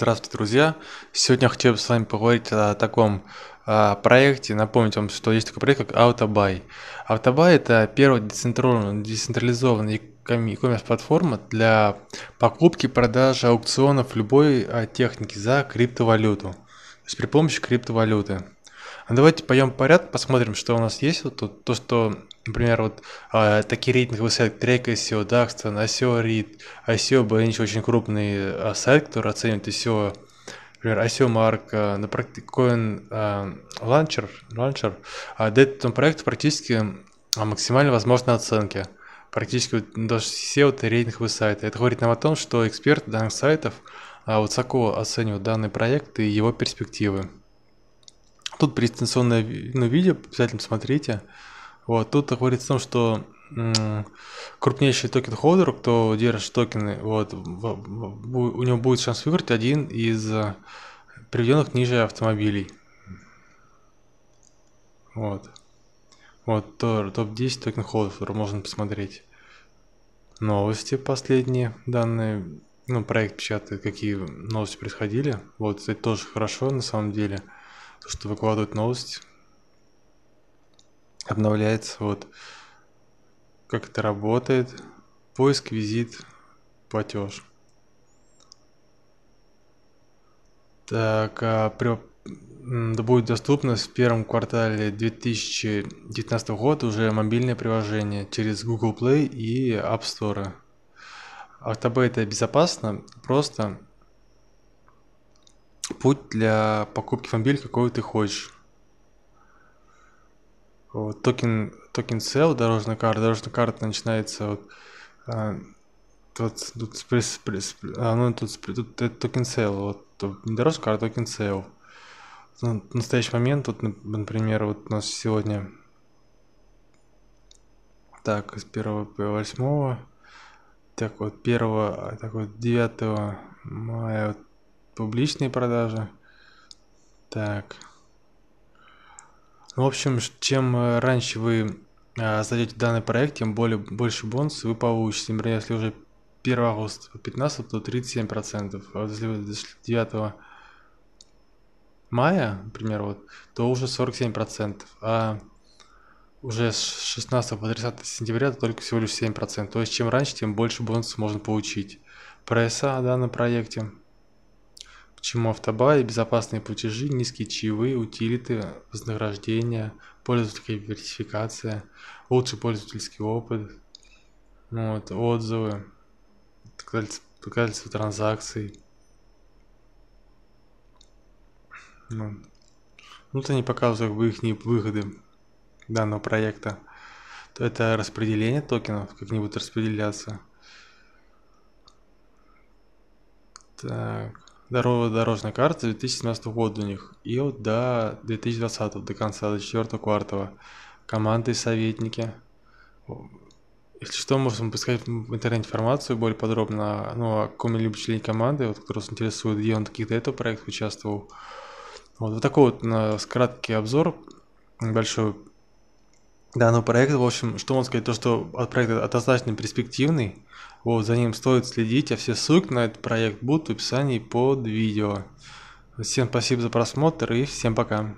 Здравствуйте, друзья! Сегодня я хотел бы с вами поговорить о таком о а, проекте. Напомнить вам, что есть такой проект, как Autobuy. Autobuy – это первая децентрализованная, децентрализованная e-commerce платформа для покупки продажи аукционов любой а, техники за криптовалюту. То есть при помощи криптовалюты. А давайте пойдем порядок, посмотрим, что у нас есть. Вот тут то, что, например, вот э, такие рейтинговые сайты, Трек SEO, Daxton, SEO Read, SEO Bench, очень крупный э, а, сайт, который оценивает SEO, например, SEO Mark, э, на Coin Launcher, Launcher э, дает этому проекту практически максимально возможные оценки. Практически даже все вот рейтинговые сайты. Это говорит нам о том, что эксперты данных сайтов э, высоко оценивают данный проект и его перспективы. Тут презентационное ну, видео, обязательно смотрите. Вот, тут говорится о том, что крупнейший токен холдер, кто держит токены, вот, у него будет шанс выиграть один из э, приведенных ниже автомобилей. Вот. Вот топ-10 токен холдеров можно посмотреть. Новости последние, данные, ну, проект печатает, какие новости происходили. Вот, это тоже хорошо на самом деле то, что выкладывают новость, обновляется, вот, как это работает, поиск, визит, платеж. Так, а, при, да будет доступно в первом квартале 2019 года уже мобильное приложение через Google Play и App Store. Октобе а, это безопасно, просто путь для покупки автомобиля, какой ты хочешь. Вот, токен, токен Сел дорожная карта. Дорожная карта начинается вот, а, тут, тут, спресс, сприс, а, ну, тут, тут это токен Сел, вот, не дорожная карта, а токен Сел. Ну, в настоящий момент, вот, например, вот у нас сегодня так, с 1 по 8, так вот 1, а, так вот 9 мая, вот публичные продажи. Так. Ну, в общем, чем э, раньше вы э, а, зайдете в данный проект, тем более, больше бонусов вы получите. Например, если уже 1 августа 15, то 37%. А вот если вы дошли 9 мая, например, вот, то уже 47%. А уже с 16 по 30 сентября то только всего лишь 7%. То есть чем раньше, тем больше бонусов можно получить. Пресса о данном проекте чему автобай, безопасные платежи, низкие чаевые, утилиты, вознаграждения, пользовательская верификация, лучший пользовательский опыт, ну вот, отзывы, доказательства транзакций. Ну, ну Вот они показывают как бы их выходы данного проекта. То это распределение токенов, как они будут распределяться. Так дорожная карта 2017 года у них. И вот до 2020, до конца, до 4 квартала. Команды, советники. Если что, можем поискать в интернете информацию более подробно ну, о каком-либо члене команды, вот, который вас интересует, где он каких-то этого проекта участвовал. Вот, вот такой вот на э, нас краткий обзор, небольшой да, но проект, В общем, что можно сказать, то что проект достаточно перспективный, вот, за ним стоит следить, а все ссылки на этот проект будут в описании под видео. Всем спасибо за просмотр и всем пока.